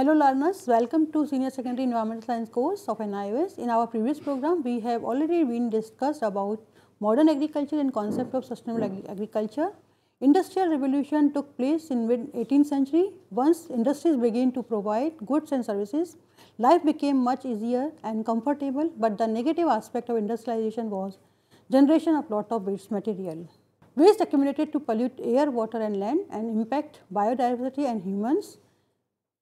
Hello learners, welcome to Senior Secondary Environmental Science course of NIOS. In our previous program, we have already been discussed about modern agriculture and concept of sustainable ag agriculture. Industrial revolution took place in mid 18th century. Once industries began to provide goods and services, life became much easier and comfortable, but the negative aspect of industrialization was generation of lot of waste material. Waste accumulated to pollute air, water and land and impact biodiversity and humans.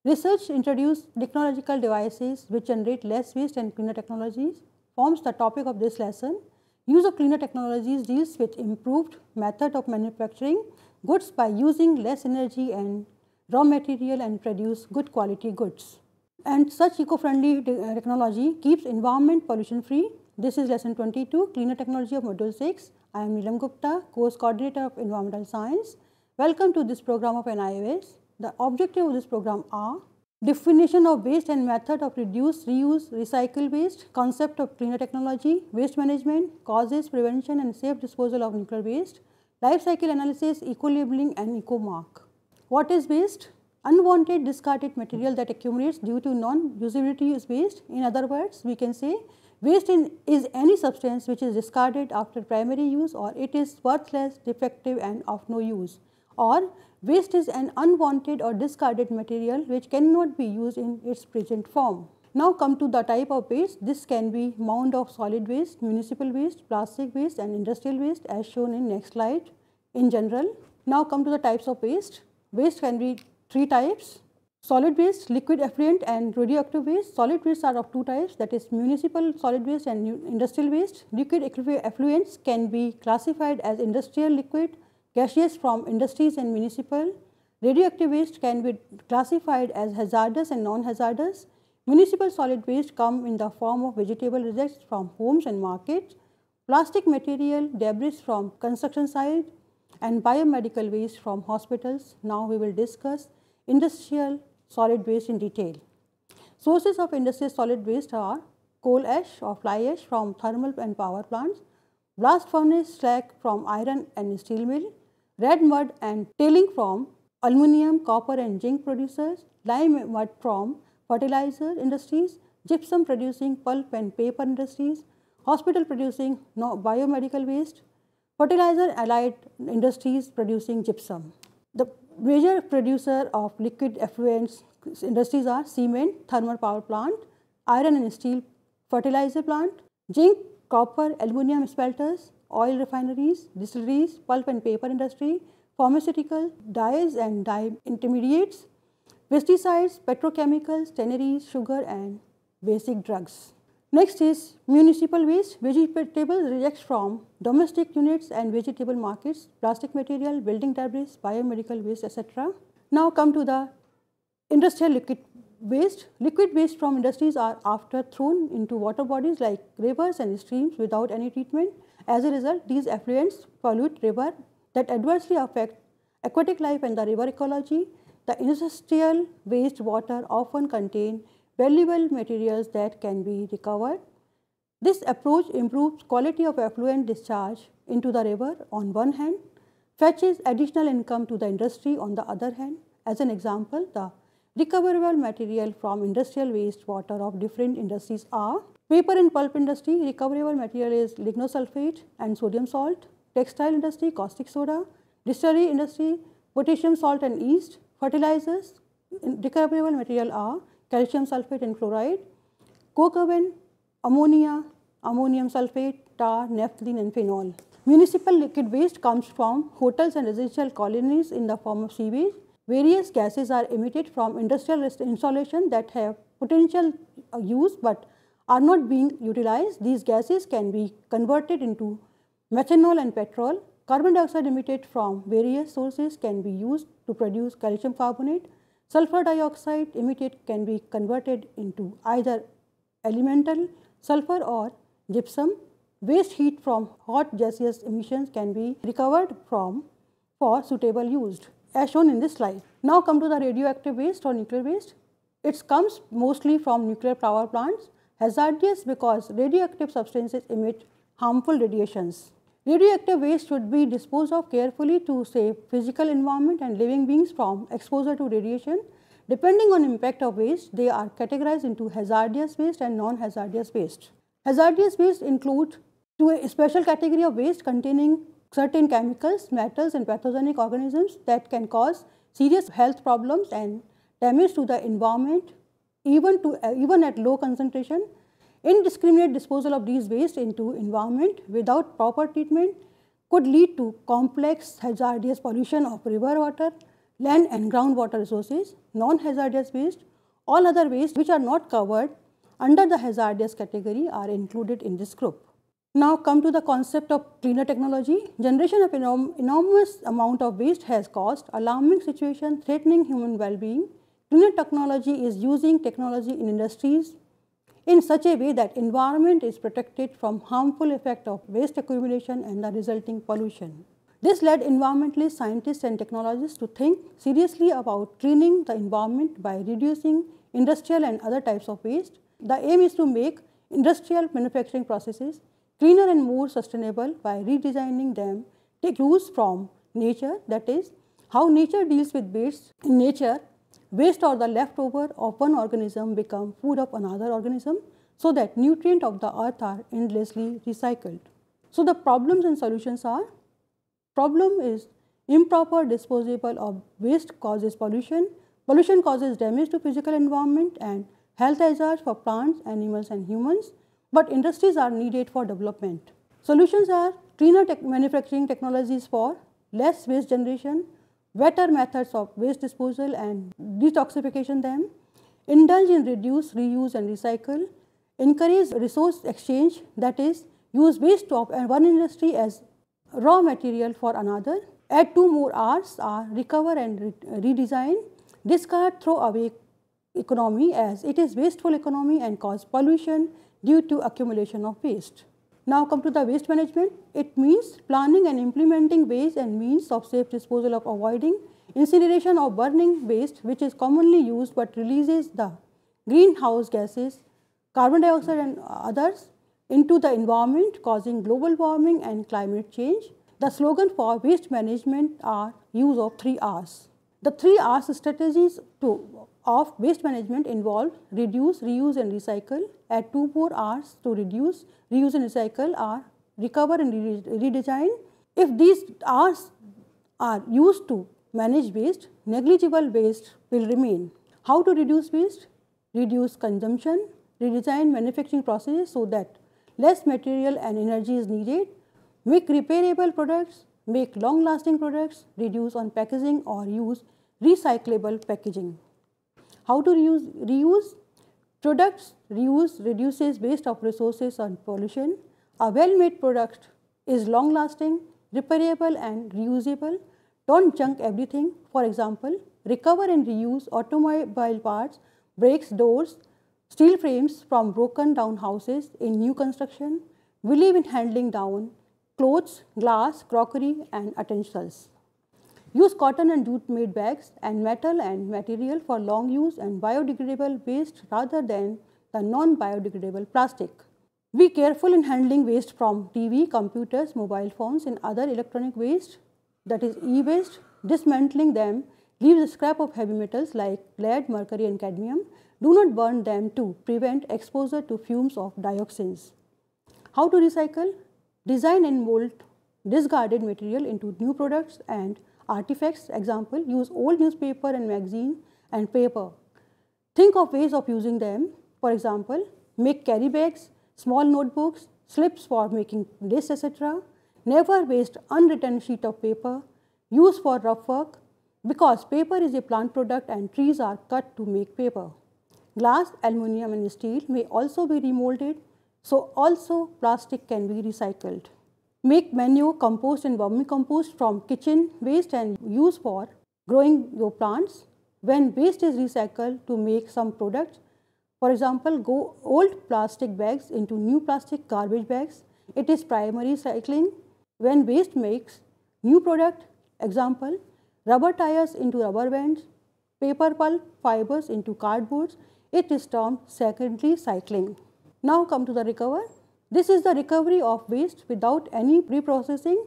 Research introduced technological devices which generate less waste and cleaner technologies forms the topic of this lesson. Use of cleaner technologies deals with improved method of manufacturing goods by using less energy and raw material and produce good quality goods. And such eco-friendly uh, technology keeps environment pollution free. This is lesson 22, Cleaner Technology of Module 6. I am Neelam Gupta, course coordinator of Environmental Science. Welcome to this program of NIOS. The objective of this program are definition of waste and method of reduce, reuse, recycle waste, concept of cleaner technology, waste management, causes, prevention and safe disposal of nuclear waste, life cycle analysis, eco-labeling and eco-mark. What is waste? Unwanted discarded material that accumulates due to non-usability is waste. In other words, we can say waste in, is any substance which is discarded after primary use or it is worthless, defective and of no use or Waste is an unwanted or discarded material which cannot be used in its present form. Now come to the type of waste. This can be mound of solid waste, municipal waste, plastic waste and industrial waste as shown in next slide in general. Now come to the types of waste. Waste can be three types. Solid waste, liquid effluent and radioactive waste. Solid waste are of two types that is municipal solid waste and industrial waste. Liquid effluents can be classified as industrial liquid Gaseous from industries and municipal. Radioactive waste can be classified as hazardous and non-hazardous. Municipal solid waste come in the form of vegetable rejects from homes and markets, plastic material, debris from construction site and biomedical waste from hospitals. Now we will discuss industrial solid waste in detail. Sources of industrial solid waste are coal ash or fly ash from thermal and power plants, blast furnace slag from iron and steel mill, red mud and tailing from aluminum, copper and zinc producers, lime mud from fertilizer industries, gypsum producing pulp and paper industries, hospital producing biomedical waste, fertilizer allied industries producing gypsum. The major producer of liquid effluents industries are cement, thermal power plant, iron and steel fertilizer plant, zinc, copper, aluminum smelters, oil refineries, distilleries, pulp and paper industry, pharmaceutical, dyes and dye intermediates, pesticides, petrochemicals, tanneries, sugar and basic drugs. Next is municipal waste, vegetable rejects from domestic units and vegetable markets, plastic material, building debris, biomedical waste, etc. Now come to the industrial liquid waste. Liquid waste from industries are after thrown into water bodies like rivers and streams without any treatment. As a result, these effluents pollute river that adversely affect aquatic life and the river ecology. The industrial wastewater often contain valuable materials that can be recovered. This approach improves quality of effluent discharge into the river on one hand, fetches additional income to the industry on the other hand. As an example, the Recoverable material from industrial wastewater of different industries are paper and pulp industry, recoverable material is lignosulfate and sodium salt, textile industry, caustic soda, distillery industry, potassium salt and yeast, fertilizers, recoverable material are calcium sulfate and chloride, coke oven, ammonia, ammonium sulfate, tar, naphthalene and phenol. Municipal liquid waste comes from hotels and residential colonies in the form of sewage Various gases are emitted from industrial installation that have potential uh, use but are not being utilized. These gases can be converted into methanol and petrol. Carbon dioxide emitted from various sources can be used to produce calcium carbonate. Sulfur dioxide emitted can be converted into either elemental sulfur or gypsum. Waste heat from hot gaseous emissions can be recovered from for suitable use as shown in this slide. Now come to the radioactive waste or nuclear waste. It comes mostly from nuclear power plants, hazardous because radioactive substances emit harmful radiations. Radioactive waste should be disposed of carefully to save physical environment and living beings from exposure to radiation. Depending on impact of waste, they are categorized into hazardous waste and non-hazardous waste. Hazardous waste include to a special category of waste containing certain chemicals, metals and pathogenic organisms that can cause serious health problems and damage to the environment even, to, uh, even at low concentration. Indiscriminate disposal of these waste into environment without proper treatment could lead to complex hazardous pollution of river water, land and groundwater resources, non-hazardous waste, all other waste which are not covered under the hazardous category are included in this group. Now come to the concept of cleaner technology. Generation of enorm enormous amount of waste has caused alarming situation threatening human well-being. Cleaner technology is using technology in industries in such a way that environment is protected from harmful effect of waste accumulation and the resulting pollution. This led environmentalists, scientists and technologists to think seriously about cleaning the environment by reducing industrial and other types of waste. The aim is to make industrial manufacturing processes cleaner and more sustainable by redesigning them, take cues from nature that is how nature deals with waste. In nature, waste or the leftover of one organism become food of another organism so that nutrient of the earth are endlessly recycled. So, the problems and solutions are problem is improper disposable of waste causes pollution, pollution causes damage to physical environment and health hazards for plants, animals and humans but industries are needed for development. Solutions are cleaner manufacturing technologies for less waste generation, better methods of waste disposal and detoxification them, indulge in reduce, reuse and recycle, encourage resource exchange that is use waste of one industry as raw material for another, add two more R's are uh, recover and re redesign, discard, throw away economy as it is wasteful economy and cause pollution, due to accumulation of waste. Now come to the waste management. It means planning and implementing ways and means of safe disposal of avoiding incineration or burning waste which is commonly used but releases the greenhouse gases, carbon dioxide and others into the environment causing global warming and climate change. The slogan for waste management are use of 3 R's. The three R strategies to, of waste management involve reduce, reuse and recycle. Add two more R's to reduce, reuse and recycle are recover and redesign. If these R's are used to manage waste, negligible waste will remain. How to reduce waste? Reduce consumption, redesign manufacturing processes so that less material and energy is needed, make repairable products, make long lasting products, reduce on packaging or use recyclable packaging. How to reuse? reuse? Products reuse reduces waste of resources and pollution. A well-made product is long lasting, repairable and reusable. Don't junk everything. For example, recover and reuse automobile parts, brakes, doors, steel frames from broken down houses in new construction. Believe in handling down clothes, glass, crockery and utensils. Use cotton and jute made bags and metal and material for long use and biodegradable waste rather than the non-biodegradable plastic. Be careful in handling waste from TV, computers, mobile phones and other electronic waste that is e-waste, dismantling them, leave the scrap of heavy metals like lead, mercury and cadmium. Do not burn them to prevent exposure to fumes of dioxins. How to recycle? design and mold discarded material into new products and artifacts. Example, use old newspaper and magazine and paper. Think of ways of using them. For example, make carry bags, small notebooks, slips for making lists, etc. Never waste unwritten sheet of paper. Use for rough work because paper is a plant product and trees are cut to make paper. Glass, aluminium and steel may also be remolded so also plastic can be recycled. Make manure, compost and vermicompost from kitchen waste and use for growing your plants. When waste is recycled to make some products, for example, go old plastic bags into new plastic garbage bags. It is primary recycling. When waste makes new product, example, rubber tires into rubber bands, paper pulp fibers into cardboards, it is termed secondary cycling. Now come to the recover. This is the recovery of waste without any pre-processing.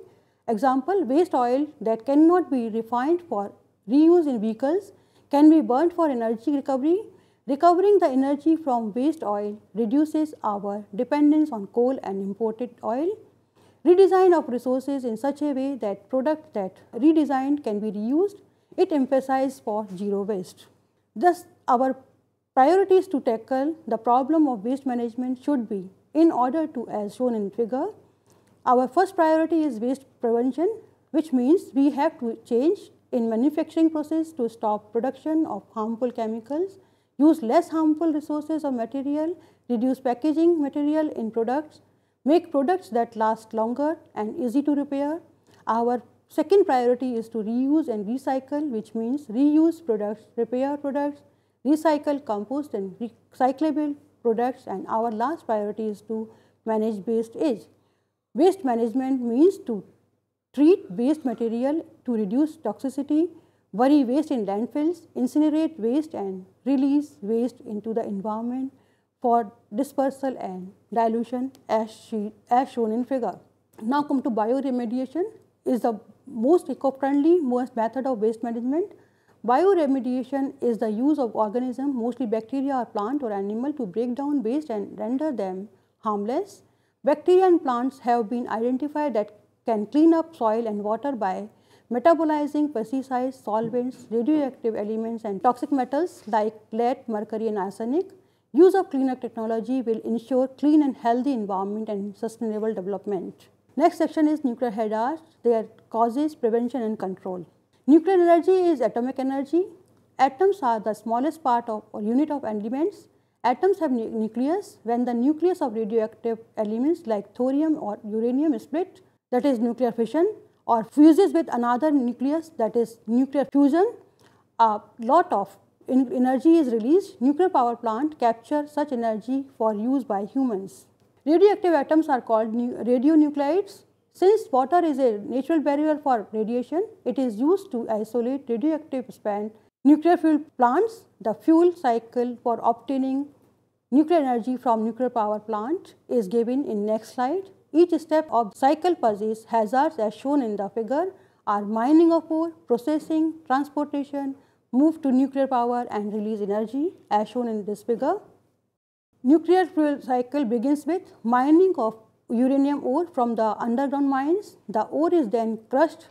Example, waste oil that cannot be refined for reuse in vehicles can be burnt for energy recovery. Recovering the energy from waste oil reduces our dependence on coal and imported oil. Redesign of resources in such a way that product that redesigned can be reused. It emphasizes for zero waste. Thus, our Priorities to tackle the problem of waste management should be in order to as shown in figure. Our first priority is waste prevention which means we have to change in manufacturing process to stop production of harmful chemicals, use less harmful resources or material, reduce packaging material in products, make products that last longer and easy to repair. Our second priority is to reuse and recycle which means reuse products, repair products, recycle, compost and recyclable products and our last priority is to manage waste age. Waste management means to treat waste material to reduce toxicity, bury waste in landfills, incinerate waste and release waste into the environment for dispersal and dilution as, she, as shown in figure. Now come to bioremediation is the most eco-friendly most method of waste management Bioremediation is the use of organisms, mostly bacteria or plant or animal to break down waste and render them harmless. Bacteria and plants have been identified that can clean up soil and water by metabolizing pesticides, solvents, radioactive elements and toxic metals like lead, mercury and arsenic. Use of cleaner technology will ensure clean and healthy environment and sustainable development. Next section is nuclear hazards, their causes, prevention and control. Nuclear energy is atomic energy. Atoms are the smallest part of or unit of elements. Atoms have nu nucleus. When the nucleus of radioactive elements like thorium or uranium split, that is nuclear fission, or fuses with another nucleus, that is nuclear fusion, a lot of energy is released. Nuclear power plant capture such energy for use by humans. Radioactive atoms are called radionuclides since water is a natural barrier for radiation, it is used to isolate radioactive spent nuclear fuel plants. The fuel cycle for obtaining nuclear energy from nuclear power plant is given in next slide. Each step of cycle poses hazards as shown in the figure are mining of ore, processing, transportation, move to nuclear power and release energy as shown in this figure. Nuclear fuel cycle begins with mining of uranium ore from the underground mines. The ore is then crushed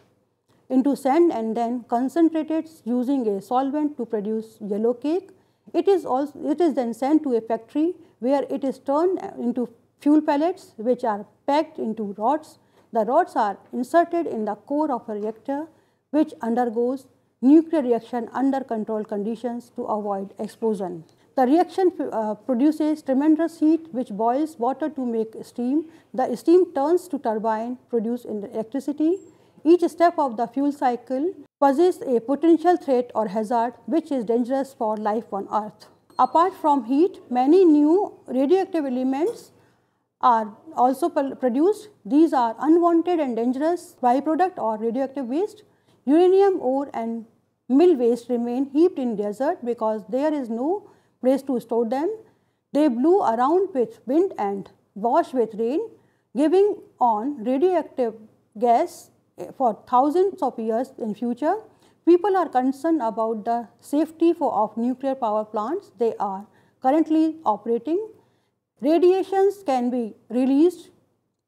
into sand and then concentrated using a solvent to produce yellow cake. It is, also, it is then sent to a factory where it is turned into fuel pellets which are packed into rods. The rods are inserted in the core of a reactor which undergoes nuclear reaction under controlled conditions to avoid explosion. The reaction uh, produces tremendous heat which boils water to make steam. The steam turns to turbine produce electricity. Each step of the fuel cycle poses a potential threat or hazard which is dangerous for life on earth. Apart from heat, many new radioactive elements are also produced. These are unwanted and dangerous byproduct or radioactive waste. Uranium ore and mill waste remain heaped in desert because there is no place to store them. They blew around with wind and washed with rain, giving on radioactive gas eh, for thousands of years in future. People are concerned about the safety for, of nuclear power plants they are currently operating. Radiations can be released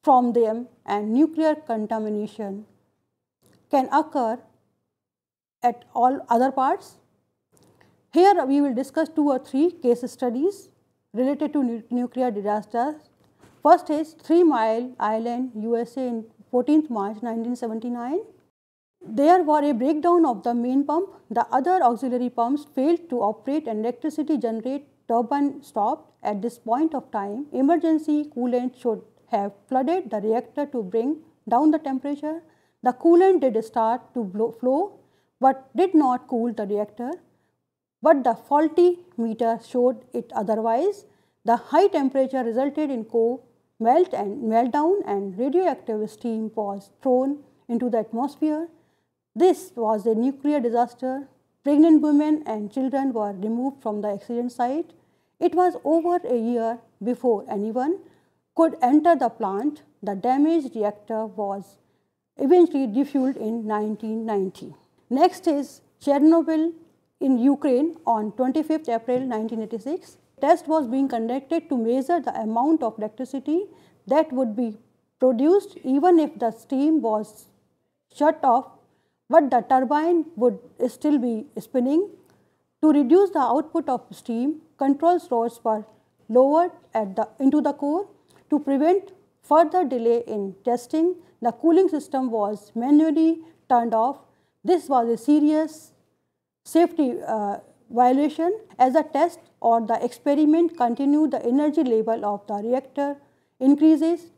from them and nuclear contamination can occur at all other parts here we will discuss two or three case studies related to nu nuclear disasters. First is Three Mile Island, USA in 14th March 1979. There were a breakdown of the main pump, the other auxiliary pumps failed to operate and electricity generate turbine stopped. At this point of time, emergency coolant should have flooded the reactor to bring down the temperature. The coolant did start to blow, flow but did not cool the reactor but the faulty meter showed it otherwise. The high temperature resulted in core melt and meltdown and radioactive steam was thrown into the atmosphere. This was a nuclear disaster. Pregnant women and children were removed from the accident site. It was over a year before anyone could enter the plant. The damaged reactor was eventually defueled in 1990. Next is Chernobyl in Ukraine on 25th April 1986. Test was being conducted to measure the amount of electricity that would be produced even if the steam was shut off, but the turbine would still be spinning. To reduce the output of steam, control rods were lowered the, into the core. To prevent further delay in testing, the cooling system was manually turned off. This was a serious safety uh, violation as a test or the experiment continue the energy level of the reactor increases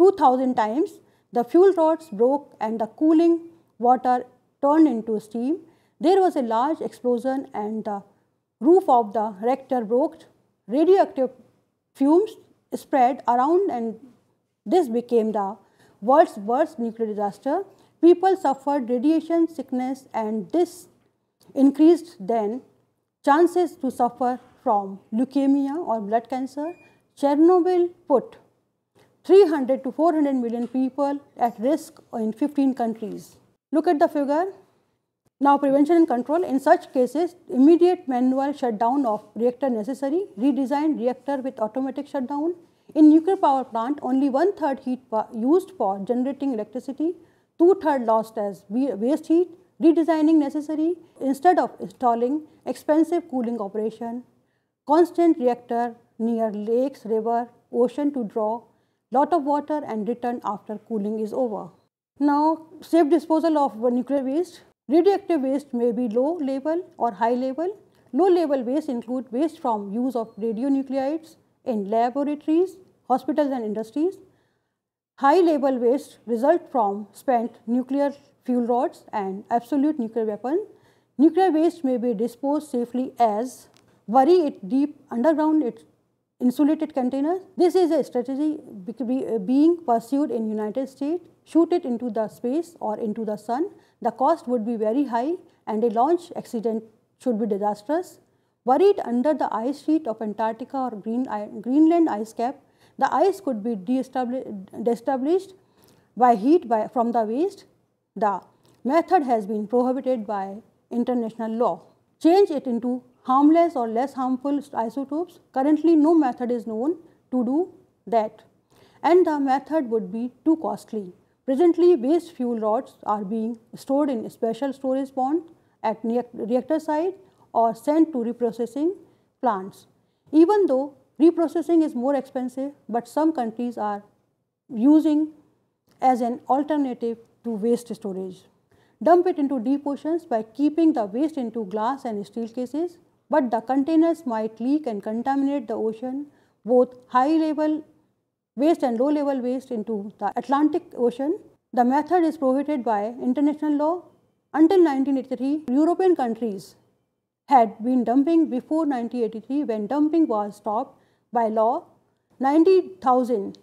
2000 times the fuel rods broke and the cooling water turned into steam there was a large explosion and the roof of the reactor broke radioactive fumes spread around and this became the world's worst nuclear disaster people suffered radiation sickness and this increased then chances to suffer from leukemia or blood cancer. Chernobyl put 300 to 400 million people at risk in 15 countries. Look at the figure. Now prevention and control in such cases immediate manual shutdown of reactor necessary, redesigned reactor with automatic shutdown. In nuclear power plant only one third heat used for generating electricity, two third lost as waste heat, redesigning necessary instead of installing expensive cooling operation, constant reactor near lakes, river, ocean to draw lot of water and return after cooling is over. Now, safe disposal of nuclear waste. Radioactive waste may be low level or high level. Low level waste include waste from use of radionuclides in laboratories, hospitals and industries. High label waste result from spent nuclear fuel rods and absolute nuclear weapon. Nuclear waste may be disposed safely as bury it deep underground it insulated containers. This is a strategy being pursued in United States. Shoot it into the space or into the sun. The cost would be very high and a launch accident should be disastrous. Bury it under the ice sheet of Antarctica or Greenland ice cap the ice could be de-established by heat by, from the waste. The method has been prohibited by international law. Change it into harmless or less harmful isotopes. Currently, no method is known to do that and the method would be too costly. Presently, waste fuel rods are being stored in special storage ponds at reactor site or sent to reprocessing plants. Even though Reprocessing is more expensive, but some countries are using as an alternative to waste storage. Dump it into deep oceans by keeping the waste into glass and steel cases, but the containers might leak and contaminate the ocean. Both high level waste and low level waste into the Atlantic Ocean. The method is prohibited by international law. Until 1983, European countries had been dumping before 1983 when dumping was stopped by law, 90,000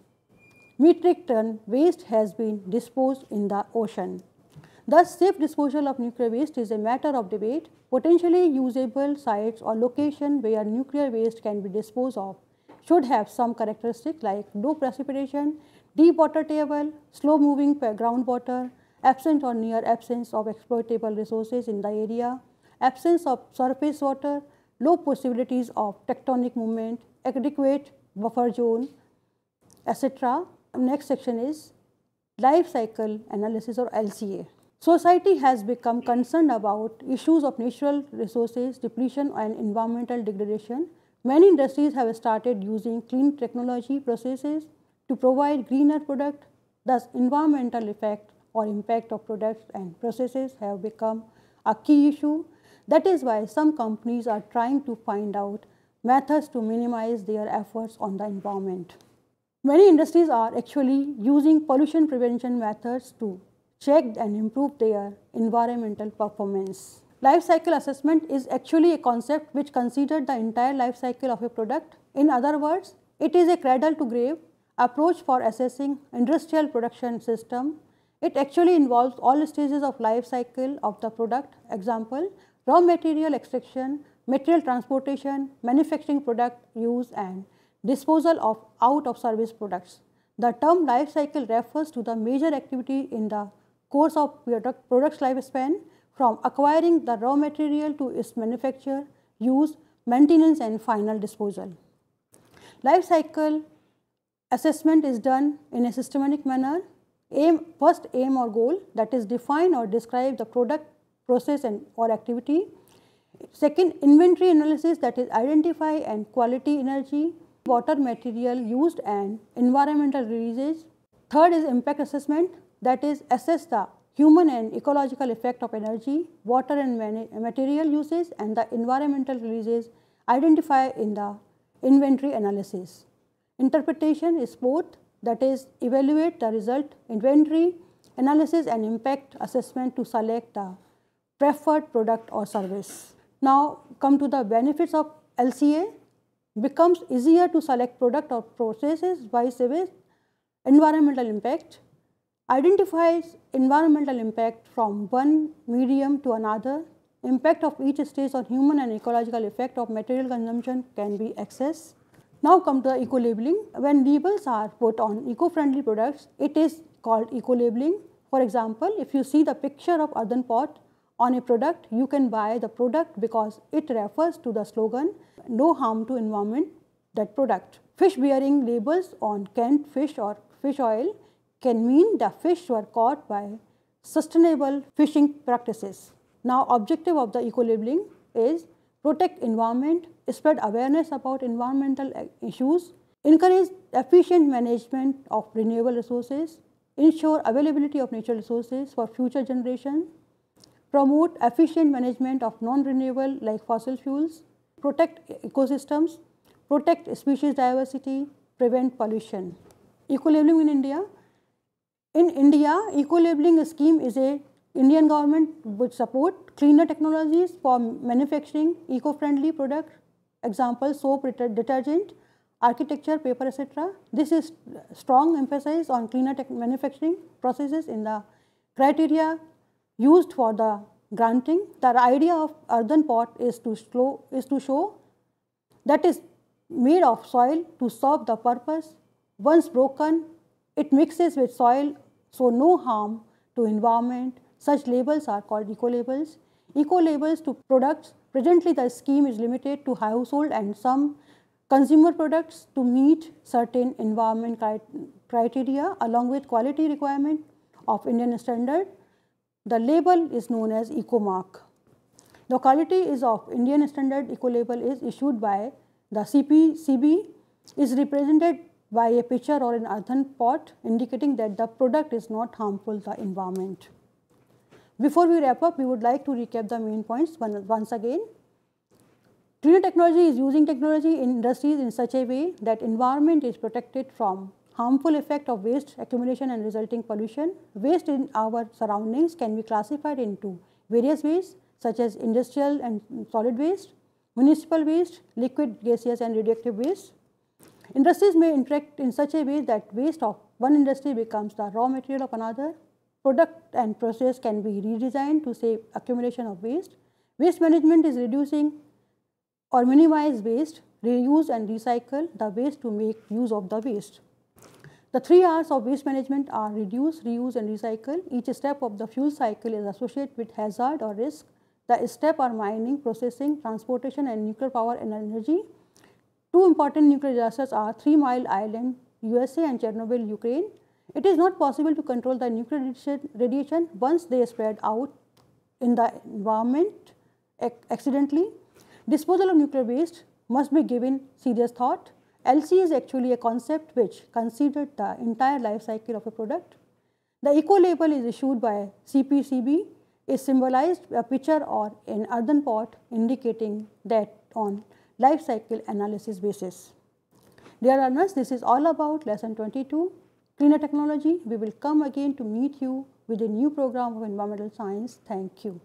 metric ton waste has been disposed in the ocean. Thus, safe disposal of nuclear waste is a matter of debate. Potentially usable sites or location where nuclear waste can be disposed of should have some characteristics like low precipitation, deep water table, slow moving groundwater, absent or near absence of exploitable resources in the area, absence of surface water, low possibilities of tectonic movement, adequate buffer zone, etc. Next section is life cycle analysis or LCA. Society has become concerned about issues of natural resources, depletion and environmental degradation. Many industries have started using clean technology processes to provide greener product. Thus, environmental effect or impact of products and processes have become a key issue. That is why some companies are trying to find out methods to minimize their efforts on the environment. Many industries are actually using pollution prevention methods to check and improve their environmental performance. Life cycle assessment is actually a concept which considers the entire life cycle of a product. In other words, it is a cradle to grave approach for assessing industrial production system. It actually involves all stages of life cycle of the product. Example, raw material extraction, material transportation, manufacturing product use and disposal of out of service products. The term life cycle refers to the major activity in the course of product's lifespan from acquiring the raw material to its manufacture, use, maintenance and final disposal. Life cycle assessment is done in a systematic manner. Aim, first aim or goal that is define or describe the product, process and or activity Second, inventory analysis that is identify and quality energy, water material used and environmental releases. Third is impact assessment that is assess the human and ecological effect of energy, water and material uses and the environmental releases identify in the inventory analysis. Interpretation is fourth that is evaluate the result inventory analysis and impact assessment to select the preferred product or service. Now come to the benefits of LCA becomes easier to select product or processes by saving environmental impact, identifies environmental impact from one medium to another, impact of each stage on human and ecological effect of material consumption can be accessed. Now come to the eco-labeling. When labels are put on eco-friendly products, it is called eco-labeling. For example, if you see the picture of earthen pot, on a product, you can buy the product because it refers to the slogan, no harm to environment, that product. Fish bearing labels on canned fish or fish oil can mean the fish were caught by sustainable fishing practices. Now, objective of the eco-labeling is protect environment, spread awareness about environmental issues, encourage efficient management of renewable resources, ensure availability of natural resources for future generations, promote efficient management of non-renewable like fossil fuels, protect ecosystems, protect species diversity, prevent pollution. Eco-labeling in India. In India, eco-labeling scheme is a Indian government would support cleaner technologies for manufacturing eco-friendly products, example soap, detergent, architecture, paper, etc. This is strong emphasis on cleaner manufacturing processes in the criteria used for the granting. The idea of earthen pot is to, slow, is to show that is made of soil to serve the purpose. Once broken, it mixes with soil, so no harm to environment. Such labels are called eco-labels. Eco-labels to products, presently the scheme is limited to household and some consumer products to meet certain environment criteria along with quality requirement of Indian standard. The label is known as EcoMark. The quality is of Indian standard eco label is issued by the CPCB is represented by a pitcher or an earthen pot indicating that the product is not harmful to the environment. Before we wrap up, we would like to recap the main points once again. Green technology is using technology in industries in such a way that environment is protected from harmful effect of waste accumulation and resulting pollution. Waste in our surroundings can be classified into various ways such as industrial and solid waste, municipal waste, liquid, gaseous and radioactive waste. Industries may interact in such a way that waste of one industry becomes the raw material of another. Product and process can be redesigned to save accumulation of waste. Waste management is reducing or minimize waste, reuse and recycle the waste to make use of the waste. The three R's of waste management are reduce, reuse and recycle. Each step of the fuel cycle is associated with hazard or risk. The steps are mining, processing, transportation and nuclear power and energy. Two important nuclear disasters are Three Mile Island, USA and Chernobyl, Ukraine. It is not possible to control the nuclear radiation once they spread out in the environment accidentally. Disposal of nuclear waste must be given serious thought. LC is actually a concept which considered the entire life cycle of a product. The eco label is issued by CPCB is symbolized a pitcher or an earthen pot indicating that on life cycle analysis basis. Dear learners, this is all about lesson 22, cleaner technology. We will come again to meet you with a new program of environmental science. Thank you.